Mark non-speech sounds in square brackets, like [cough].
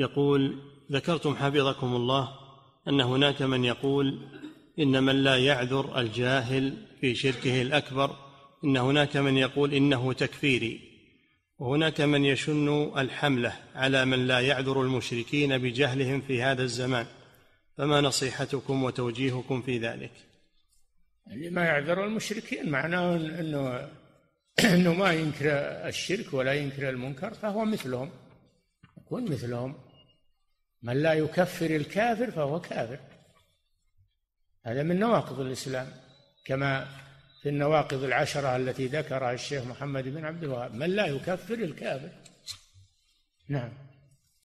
يقول ذكرتم حفظكم الله ان هناك من يقول ان من لا يعذر الجاهل في شركه الاكبر ان هناك من يقول انه تكفيري وهناك من يشن الحمله على من لا يعذر المشركين بجهلهم في هذا الزمان فما نصيحتكم وتوجيهكم في ذلك اللي يعني ما يعذر المشركين معناه انه [clears throat] انه ما ينكر الشرك ولا ينكر المنكر فهو مثلهم يكون مثلهم من لا يكفر الكافر فهو كافر هذا من نواقض الإسلام كما في النواقض العشرة التي ذكرها الشيخ محمد بن عبد الوهاب من لا يكفر الكافر نعم